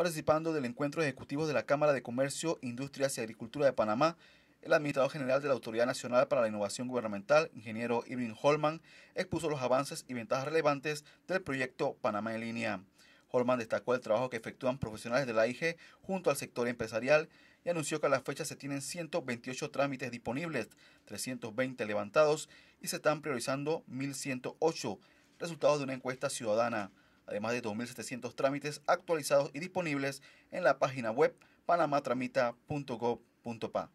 Participando del encuentro ejecutivo de la Cámara de Comercio, Industrias y Agricultura de Panamá, el administrador general de la Autoridad Nacional para la Innovación Gubernamental, ingeniero Irving Holman, expuso los avances y ventajas relevantes del proyecto Panamá en línea. Holman destacó el trabajo que efectúan profesionales de la IG junto al sector empresarial y anunció que a la fecha se tienen 128 trámites disponibles, 320 levantados y se están priorizando 1.108, resultados de una encuesta ciudadana además de 2.700 trámites actualizados y disponibles en la página web panamatramita.gov.pa.